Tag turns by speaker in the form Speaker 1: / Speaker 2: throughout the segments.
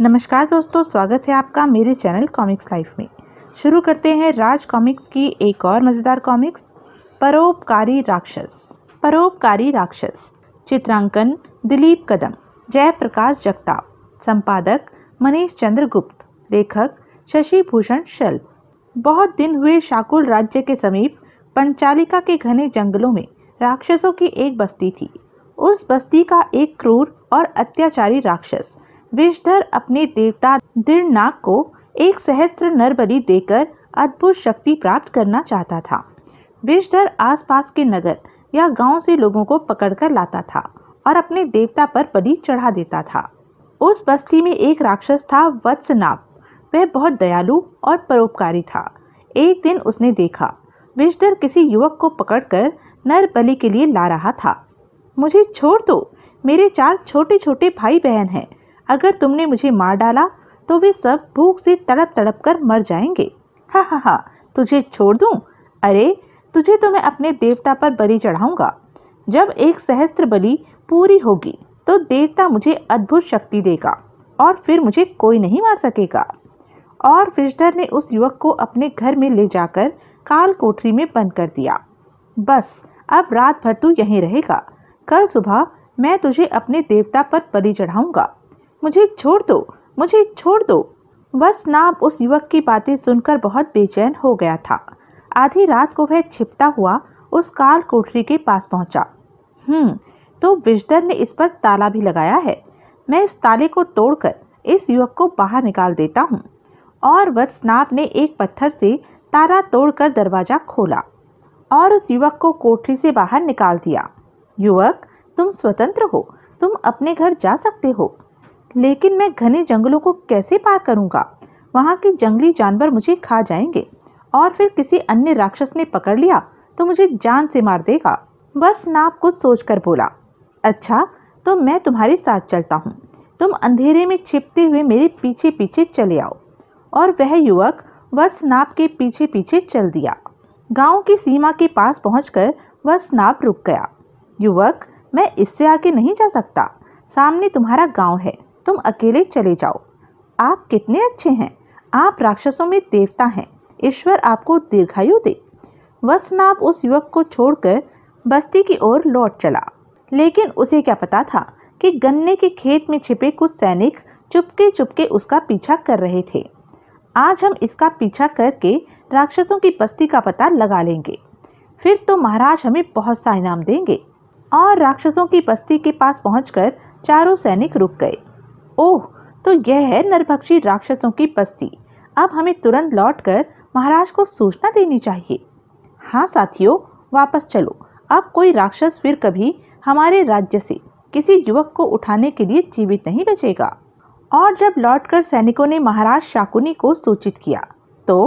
Speaker 1: नमस्कार दोस्तों स्वागत है आपका मेरे चैनल कॉमिक्स लाइफ में शुरू करते हैं राज कॉमिक्स की एक और मज़ेदार कॉमिक्स परोपकारी राक्षस परोपकारी राक्षस चित्रांकन दिलीप कदम जयप्रकाश जगताप संपादक मनीष चंद्र गुप्त लेखक शशि भूषण शल्प बहुत दिन हुए शाकुल राज्य के समीप पंचालिका के घने जंगलों में राक्षसों की एक बस्ती थी उस बस्ती का एक क्रूर और अत्याचारी राक्षस विषधर अपने देवता दृढ़नाग को एक सहस्त्र नरबली देकर अद्भुत शक्ति प्राप्त करना चाहता था विषधर आसपास के नगर या गांव से लोगों को पकड़कर लाता था और अपने देवता पर बलि चढ़ा देता था उस बस्ती में एक राक्षस था वत्सनाभ वह बहुत दयालु और परोपकारी था एक दिन उसने देखा विषधर किसी युवक को पकड़कर नर बलि के लिए ला रहा था मुझे छोड़ दो मेरे चार छोटे छोटे भाई बहन हैं अगर तुमने मुझे मार डाला तो वे सब भूख से तड़प तड़प कर मर जाएंगे हा हा हा तुझे छोड़ दूँ अरे तुझे तो मैं अपने देवता पर बलि चढ़ाऊंगा जब एक सहस्त्र बलि पूरी होगी तो देवता मुझे अद्भुत शक्ति देगा और फिर मुझे कोई नहीं मार सकेगा और फ्रिजर ने उस युवक को अपने घर में ले जाकर काल कोठरी में बंद कर दिया बस अब रात भर तू यहीं रहेगा कल सुबह मैं तुझे अपने देवता पर बलि चढ़ाऊँगा मुझे छोड़ दो मुझे छोड़ दो बस नाम उस युवक की बातें सुनकर बहुत बेचैन हो गया था आधी रात को वह छिपता हुआ उस काल कोठरी के पास पहुंचा। हम्म तो विजदर ने इस पर ताला भी लगाया है मैं इस ताले को तोड़कर इस युवक को बाहर निकाल देता हूँ और स्नाप ने एक पत्थर से ताला तोड़कर दरवाज़ा खोला और उस युवक को कोठरी से बाहर निकाल दिया युवक तुम स्वतंत्र हो तुम अपने घर जा सकते हो लेकिन मैं घने जंगलों को कैसे पार करूंगा? वहाँ के जंगली जानवर मुझे खा जाएंगे और फिर किसी अन्य राक्षस ने पकड़ लिया तो मुझे जान से मार देगा बस नाप कुछ सोच कर बोला अच्छा तो मैं तुम्हारे साथ चलता हूँ तुम अंधेरे में छिपते हुए मेरे पीछे पीछे चले आओ और वह युवक बस नाप के पीछे पीछे चल दिया गांव की सीमा के पास पहुंचकर वह नाप रुक गया युवक मैं इससे आगे नहीं जा सकता सामने तुम्हारा गांव है तुम अकेले चले जाओ आप कितने अच्छे हैं आप राक्षसों में देवता हैं ईश्वर आपको दीर्घायु दे वत्सनाभ उस युवक को छोड़कर बस्ती की ओर लौट चला लेकिन उसे क्या पता था कि गन्ने के खेत में छिपे कुछ सैनिक चुपके चुपके उसका पीछा कर रहे थे आज हम इसका पीछा करके राक्षसों की बस्ती का पता लगा लेंगे फिर तो महाराज हमें बहुत सा इनाम देंगे और राक्षसों की बस्ती के पास पहुंचकर चारों सैनिक रुक गए ओह तो यह है नरभक्षी राक्षसों की बस्ती अब हमें तुरंत लौट कर महाराज को सूचना देनी चाहिए हाँ साथियों वापस चलो अब कोई राक्षस फिर कभी हमारे राज्य से किसी युवक को उठाने के लिए जीवित नहीं बचेगा और जब लौटकर सैनिकों ने महाराज शाकुनी को सूचित किया तो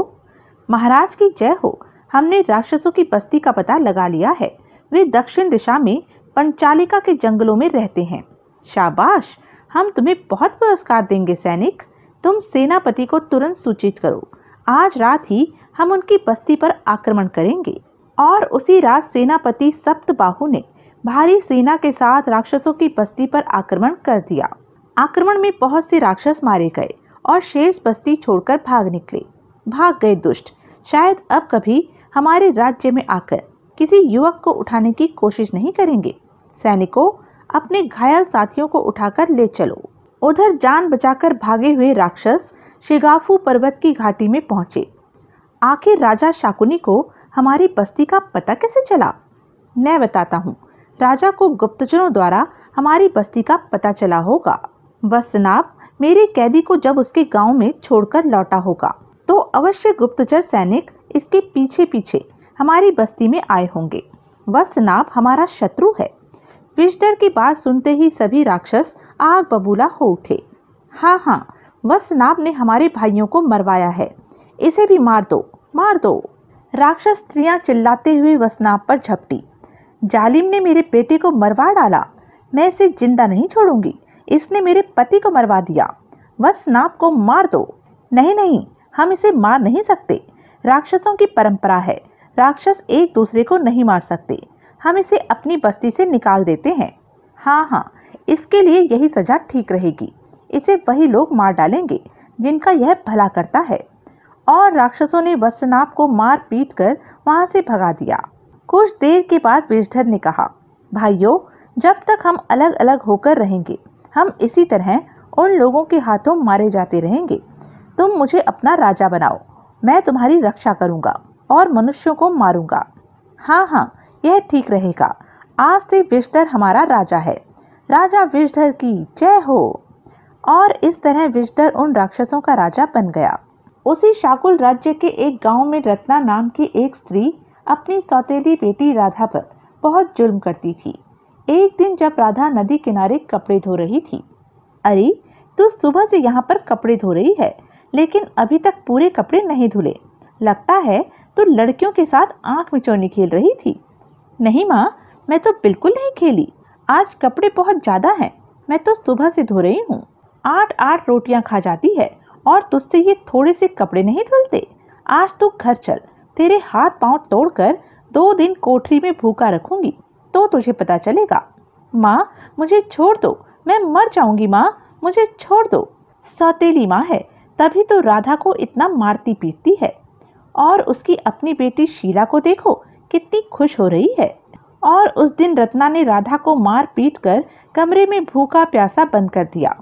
Speaker 1: महाराज की जय हो हमने राक्षसों की बस्ती का पता लगा लिया है वे दक्षिण दिशा में पंचालिका के जंगलों में रहते हैं शाबाश हम तुम्हें बहुत पुरस्कार देंगे सैनिक तुम सेनापति को तुरंत सूचित करो आज रात ही हम उनकी बस्ती पर आक्रमण करेंगे और उसी रात सेनापति सप्तबाहु ने भारी सेना के साथ राक्षसों की बस्ती पर आक्रमण कर दिया आक्रमण में बहुत से राक्षस मारे गए और शेष बस्ती छोड़कर भाग निकले भाग गए दुष्ट शायद अब कभी हमारे राज्य में आकर किसी युवक को उठाने की कोशिश नहीं करेंगे सैनिकों अपने घायल साथियों को उठाकर ले चलो उधर जान बचाकर भागे हुए राक्षस शिगाफू पर्वत की घाटी में पहुंचे आखिर राजा शाकुनी को हमारी बस्ती का पता कैसे चला मैं बताता हूँ राजा को गुप्तचरों द्वारा हमारी बस्ती का पता चला होगा बस मेरे कैदी को जब उसके गांव में छोड़कर लौटा होगा तो अवश्य गुप्तचर सैनिक इसके पीछे पीछे हमारी बस्ती में आए होंगे वह हमारा शत्रु है विषधर की बात सुनते ही सभी राक्षस आग बबूला हो उठे हाँ हाँ वसनाभ ने हमारे भाइयों को मरवाया है इसे भी मार दो मार दो राक्षस स्त्रियाँ चिल्लाते हुए वसनाप पर झपटी जालिम ने मेरे बेटे को मरवा डाला मैं इसे जिंदा नहीं छोड़ूंगी इसने मेरे पति को मरवा दिया नाप को मार दो नहीं नहीं हम इसे मार नहीं सकते राक्षसों की परंपरा है राक्षस एक दूसरे को नहीं मार सकते हम इसे अपनी बस्ती से निकाल देते हैं हाँ हाँ इसके लिए यही सज़ा ठीक रहेगी इसे वही लोग मार डालेंगे जिनका यह भला करता है और राक्षसों ने वत्सनाप को मार पीट कर वहाँ से भगा दिया कुछ देर के बाद विषधर ने कहा भाइयों जब तक हम अलग अलग होकर रहेंगे हम इसी तरह उन लोगों के हाथों मारे जाते रहेंगे तुम मुझे अपना राजा बनाओ मैं तुम्हारी रक्षा करूँगा और मनुष्यों को मारूंगा हाँ हाँ यह ठीक रहेगा आज से विषधर हमारा राजा है राजा विषधर की जय हो और इस तरह विषधर उन राक्षसों का राजा बन गया उसी शाकुल राज्य के एक गांव में रत्ना नाम की एक स्त्री अपनी सौतेली बेटी राधा पर बहुत जुल्म करती थी एक दिन जब राधा नदी किनारे कपड़े धो रही थी अरे तू सुबह से यहाँ पर कपड़े धो रही है लेकिन अभी तक पूरे कपड़े नहीं धुले लगता है तो लड़कियों के साथ आंख मिचौनी खेल रही थी नहीं माँ मैं तो बिल्कुल नहीं खेली आज कपड़े बहुत ज़्यादा हैं मैं तो सुबह से धो रही हूँ आठ आठ रोटियाँ खा जाती है और तुझसे ये थोड़े से कपड़े नहीं धुलते आज तू घर चल तेरे हाथ पांव तोड़कर दो दिन कोठरी में भूखा रखूंगी तो तुझे पता चलेगा माँ मुझे छोड़ दो मैं मर जाऊंगी माँ मुझे छोड़ दो सौतेली माँ है तभी तो राधा को इतना मारती पीटती है और उसकी अपनी बेटी शीला को देखो कितनी खुश हो रही है और उस दिन रत्ना ने राधा को मार पीट कर कमरे में भूखा प्यासा बंद कर दिया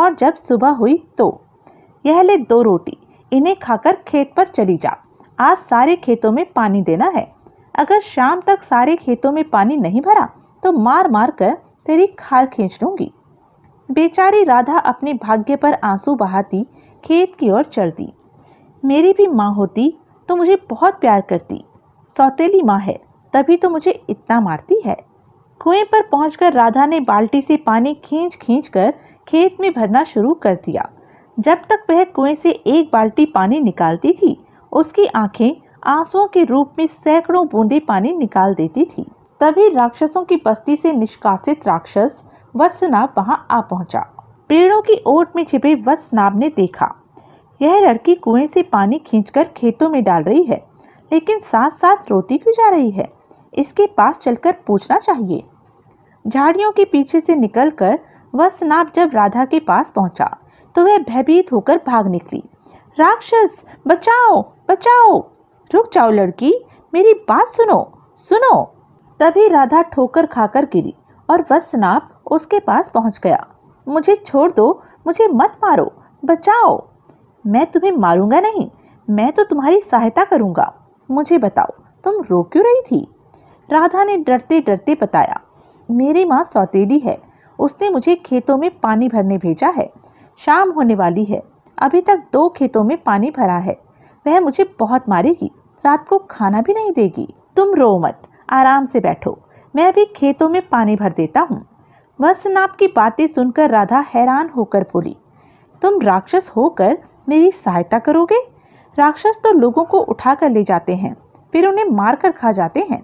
Speaker 1: और जब सुबह हुई तो यह ले दो रोटी इन्हें खाकर खेत पर चली जा आज सारे खेतों में पानी देना है अगर शाम तक सारे खेतों में पानी नहीं भरा तो मार मार कर तेरी खाल खींच लूंगी बेचारी राधा अपने भाग्य पर आंसू बहाती खेत की ओर चलती मेरी भी माँ होती तो मुझे बहुत प्यार करती सौतेली माँ है तभी तो मुझे इतना मारती है कुएं पर पहुंचकर राधा ने बाल्टी से पानी खींच खींच कर खेत में भरना शुरू कर दिया जब तक वह कुएं से एक बाल्टी पानी निकालती थी उसकी आंखें आंसुओं के रूप में सैकड़ों बूंदे पानी निकाल देती थी तभी राक्षसों की बस्ती से निष्कासित राक्षस वत्सनाभ वहां आ पहुंचा पेड़ों की ओट में छिपे वत्सनाभ ने देखा यह लड़की कुएं से पानी खींचकर खेतों में डाल रही है लेकिन साथ साथ रोती क्यों जा रही है इसके पास चलकर पूछना चाहिए झाड़ियों के पीछे से निकलकर वह स्नाप जब राधा के पास पहुंचा तो वह भयभीत होकर भाग निकली राक्षस बचाओ बचाओ रुक जाओ लड़की मेरी बात सुनो सुनो तभी राधा ठोकर खाकर गिरी और वह उसके पास पहुंच गया मुझे छोड़ दो मुझे मत मारो बचाओ मैं तुम्हें मारूंगा नहीं मैं तो तुम्हारी सहायता करूंगा मुझे बताओ तुम रो क्यों रही थी राधा ने डरते डरते बताया मेरी माँ सौतेली है उसने मुझे खेतों में पानी भरने भेजा है शाम होने वाली है अभी तक दो खेतों में पानी भरा है वह मुझे बहुत मारेगी रात को खाना भी नहीं देगी तुम रो मत आराम से बैठो मैं अभी खेतों में पानी भर देता हूँ वसनाप की बातें सुनकर राधा हैरान होकर बोली तुम राक्षस होकर मेरी सहायता करोगे राक्षस तो लोगों को उठा कर ले जाते हैं फिर उन्हें मार कर खा जाते हैं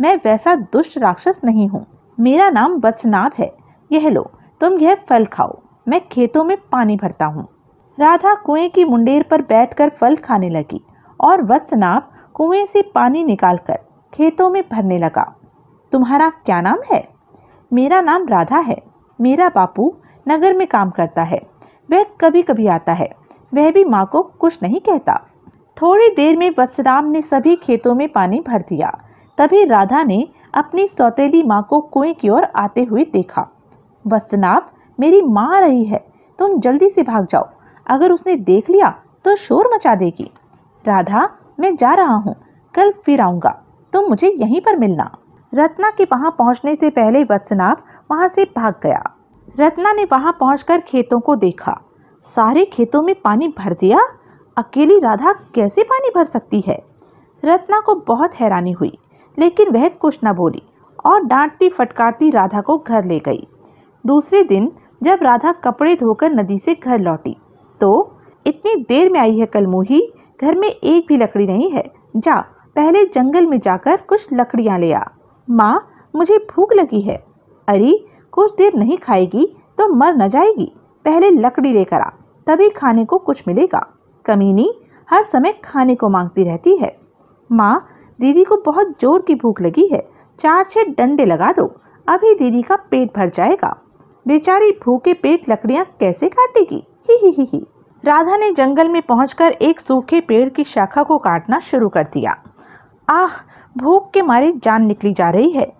Speaker 1: मैं वैसा दुष्ट राक्षस नहीं हूँ मेरा नाम बदसनाब है यह लो तुम यह फल खाओ मैं खेतों में पानी भरता हूँ राधा कुएं की मुंडेर पर बैठकर फल खाने लगी और वत्सनाभ कुएं से पानी निकालकर खेतों में भरने लगा तुम्हारा क्या नाम है मेरा नाम राधा है मेरा बापू नगर में काम करता है वह कभी कभी आता है वह भी माँ को कुछ नहीं कहता थोड़ी देर में वत्सराम ने सभी खेतों में पानी भर दिया तभी राधा ने अपनी सौतेली माँ को कुएं की ओर आते हुए देखा बसनाब मेरी माँ आ रही है तुम जल्दी से भाग जाओ अगर उसने देख लिया तो शोर मचा देगी राधा मैं जा रहा हूँ कल फिर आऊँगा तुम मुझे यहीं पर मिलना रत्ना के वहाँ पहुँचने से पहले बदसनाब वहाँ से भाग गया रत्ना ने वहाँ पहुँच खेतों को देखा सारे खेतों में पानी भर दिया अकेली राधा कैसे पानी भर सकती है रत्ना को बहुत हैरानी हुई लेकिन वह कुछ न बोली और डांटती फटकारती राधा को घर ले गई दूसरे दिन जब राधा कपड़े धोकर नदी से घर लौटी तो इतनी देर में आई है कलमूही घर में एक भी लकड़ी नहीं है जा पहले जंगल में जाकर कुछ लकड़ियाँ ले आ माँ मुझे भूख लगी है अरे कुछ देर नहीं खाएगी तो मर न जाएगी पहले लकड़ी लेकर आ तभी खाने को कुछ मिलेगा कमीनी हर समय खाने को मांगती रहती है माँ दीदी को बहुत जोर की भूख लगी है चार छः डंडे लगा दो अभी दीदी का पेट भर जाएगा बेचारी भूखे पेट लकड़ियाँ कैसे काटेगी ही ही ही ही राधा ने जंगल में पहुंचकर एक सूखे पेड़ की शाखा को काटना शुरू कर दिया आह भूख के मारे जान निकली जा रही है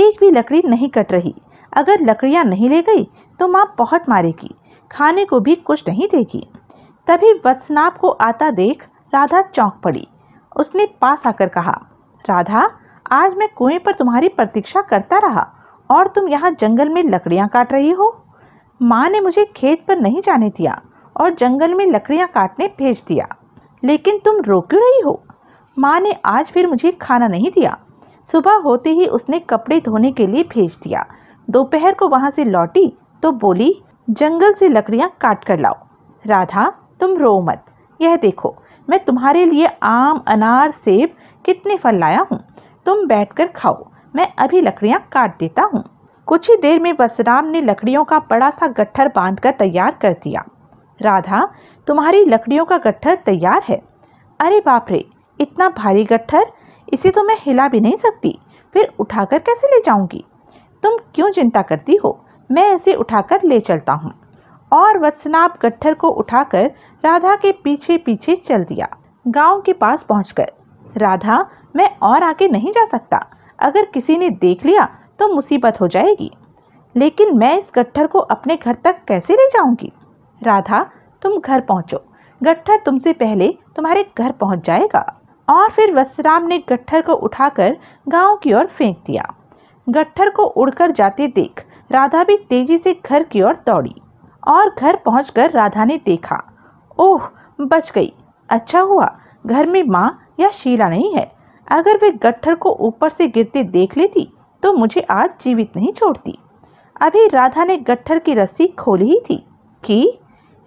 Speaker 1: एक भी लकड़ी नहीं कट रही अगर लकड़ियाँ नहीं ले गई तो माँ बहुत मारेगी खाने को भी कुछ नहीं देगी तभी वत्सनाप को आता देख राधा चौंक पड़ी उसने पास आकर कहा राधा आज मैं कुएं पर तुम्हारी प्रतीक्षा करता रहा और तुम यहाँ जंगल में लकड़ियाँ काट रही हो माँ ने मुझे खेत पर नहीं जाने दिया और जंगल में लकड़ियाँ काटने भेज दिया लेकिन तुम रो क्यों रही हो माँ ने आज फिर मुझे खाना नहीं दिया सुबह होते ही उसने कपड़े धोने के लिए भेज दिया दोपहर को वहाँ से लौटी तो बोली जंगल से लकड़ियाँ काट कर लाओ राधा तुम रो मत यह देखो मैं तुम्हारे लिए आम अनार सेब कितने फल लाया हूँ तुम बैठकर खाओ मैं अभी लकड़ियाँ काट देता हूँ कुछ ही देर में बसराम ने लकड़ियों का बड़ा सा गट्ठर बांध कर तैयार कर दिया राधा तुम्हारी लकड़ियों का गट्ठर तैयार है अरे बाप रे इतना भारी गट्ठर इसे तो मैं हिला भी नहीं सकती फिर उठाकर कैसे ले जाऊंगी तुम क्यों चिंता करती हो मैं इसे उठाकर ले चलता हूँ और वत्सनाप गठर को उठाकर राधा के पीछे पीछे चल दिया गांव के पास पहुंचकर राधा मैं और आगे नहीं जा सकता अगर किसी ने देख लिया तो मुसीबत हो जाएगी लेकिन मैं इस गट्ठर को अपने घर तक कैसे ले जाऊंगी राधा तुम घर पहुंचो गट्ठर तुमसे पहले तुम्हारे घर पहुंच जाएगा और फिर वसराम ने गट्ठर को उठाकर गांव की ओर फेंक दिया गट्ठर को उड़कर जाते देख राधा भी तेजी से घर की ओर दौड़ी और घर पहुँच राधा ने देखा ओह बच गई अच्छा हुआ घर में माँ या शीला नहीं है अगर वे गट्ठर को ऊपर से गिरते देख लेती तो मुझे आज जीवित नहीं छोड़ती अभी राधा ने गट्ठर की रस्सी खोली ही थी कि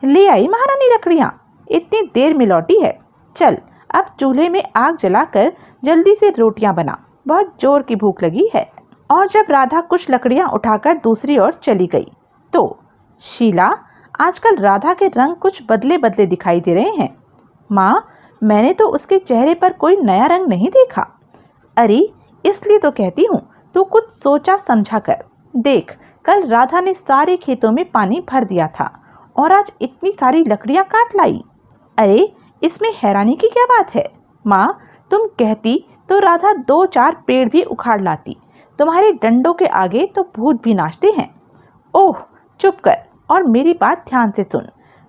Speaker 1: ले आई महारानी लकड़ियाँ इतनी देर में लौटी है चल अब चूल्हे में आग जलाकर जल्दी से रोटियाँ बना बहुत जोर की भूख लगी है और जब राधा कुछ लकड़ियाँ उठाकर दूसरी ओर चली गई तो शीला आजकल राधा के रंग कुछ बदले बदले दिखाई दे रहे हैं माँ मैंने तो उसके चेहरे पर कोई नया रंग नहीं देखा अरे इसलिए तो कहती हूँ तू कुछ सोचा समझा कर देख कल राधा ने सारे खेतों में पानी भर दिया था और आज इतनी सारी लकड़ियाँ काट लाई अरे इसमें हैरानी की क्या बात है माँ तुम कहती तो राधा दो चार पेड़ भी उखाड़ लाती तुम्हारे डंडों के आगे तो भूत भी नाचते हैं ओह चुप कर और मेरी बात ध्यान से सुन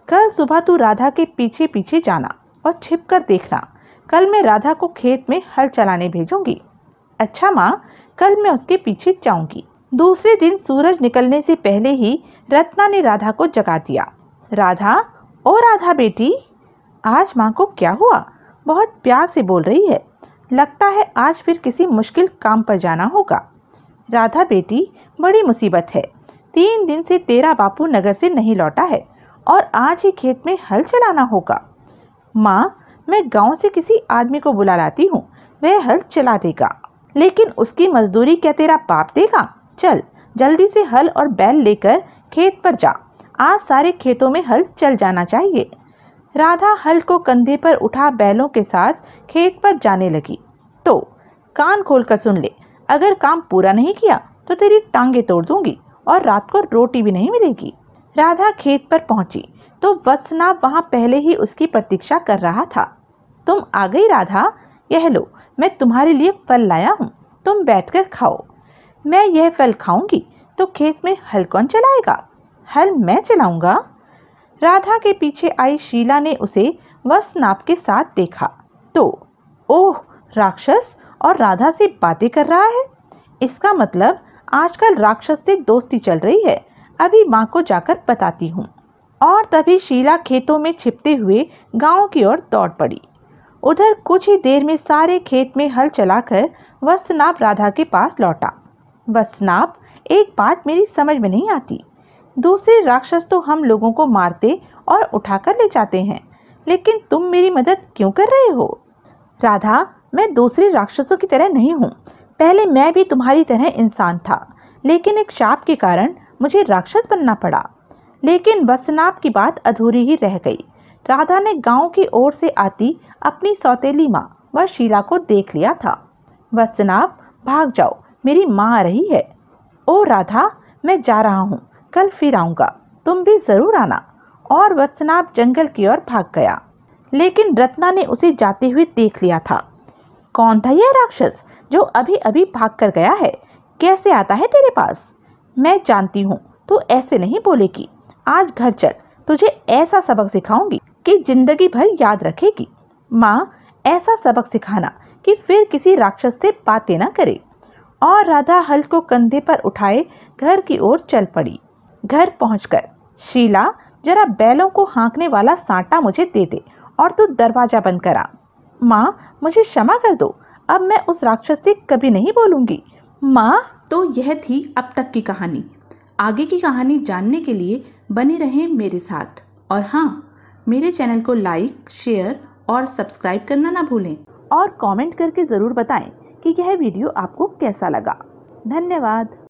Speaker 1: कल सुबह तू राधा के पीछे पीछे जाना और छिप कर देखना कल मैं राधा को खेत में हल चलाने भेजूंगी अच्छा माँ कल मैं उसके पीछे जाऊंगी दूसरे दिन सूरज निकलने से पहले ही रत्ना ने राधा को जगा दिया राधा ओ राधा बेटी आज माँ को क्या हुआ बहुत प्यार से बोल रही है लगता है आज फिर किसी मुश्किल काम पर जाना होगा राधा बेटी बड़ी मुसीबत है तीन दिन से तेरा बापू नगर से नहीं लौटा है और आज ही खेत में हल चलाना होगा माँ मैं गांव से किसी आदमी को बुला लाती हूँ वह हल चला देगा लेकिन उसकी मजदूरी क्या तेरा बाप देगा चल जल्दी से हल और बैल लेकर खेत पर जा आज सारे खेतों में हल चल जाना चाहिए राधा हल को कंधे पर उठा बैलों के साथ खेत पर जाने लगी तो कान खोलकर सुन ले अगर काम पूरा नहीं किया तो तेरी टांगे तोड़ दूंगी और रात को रोटी भी नहीं मिलेगी राधा खेत पर पहुंची तो वसना वहां पहले ही उसकी प्रतीक्षा कर रहा था तुम आ गई राधा यह लो मैं तुम्हारे लिए फल लाया हूँ तुम बैठ खाओ मैं यह फल खाऊंगी तो खेत में हल कौन चलाएगा हल मैं चलाऊंगा राधा के पीछे आई शीला ने उसे वसनाप के साथ देखा तो ओह राक्षस और राधा से बातें कर रहा है इसका मतलब आजकल राक्षस से दोस्ती चल रही है अभी माँ को जाकर बताती हूँ और तभी शीला खेतों में छिपते हुए गांव की ओर दौड़ पड़ी उधर कुछ ही देर में सारे खेत में हल चलाकर वह राधा के पास लौटा बस एक बात मेरी समझ में नहीं आती दूसरे राक्षस तो हम लोगों को मारते और उठाकर ले जाते हैं लेकिन तुम मेरी मदद क्यों कर रहे हो राधा मैं दूसरे राक्षसों की तरह नहीं हूँ पहले मैं भी तुम्हारी तरह इंसान था लेकिन एक शाप के कारण मुझे राक्षस बनना पड़ा लेकिन बसनाप की बात अधूरी ही रह गई राधा ने गांव की ओर से आती अपनी सौतेली माँ व शीला को देख लिया था बसनाप भाग जाओ मेरी माँ आ रही है ओ राधा मैं जा रहा हूँ कल फिर आऊँगा तुम भी ज़रूर आना और वत्सनाप जंगल की ओर भाग गया लेकिन रत्ना ने उसे जाते हुए देख लिया था कौन था यह राक्षस जो अभी अभी भाग कर गया है कैसे आता है तेरे पास मैं जानती हूँ तू तो ऐसे नहीं बोलेगी आज घर चल तुझे ऐसा सबक सिखाऊंगी कि जिंदगी भर याद रखेगी माँ ऐसा सबक सिखाना कि फिर किसी राक्षस से बातें ना करे और राधा हल को कंधे पर उठाए घर की ओर चल पड़ी घर पहुंचकर शीला जरा बैलों को हाँकने वाला सांटा मुझे दे दे और तू दरवाज़ा बंद करा माँ मुझे क्षमा कर दो अब मैं उस राक्षस से कभी नहीं बोलूँगी माँ तो यह थी अब तक की कहानी आगे की कहानी जानने के लिए बने रहें मेरे साथ और हाँ मेरे चैनल को लाइक शेयर और सब्सक्राइब करना ना भूलें और कमेंट करके ज़रूर बताएं कि यह वीडियो आपको कैसा लगा धन्यवाद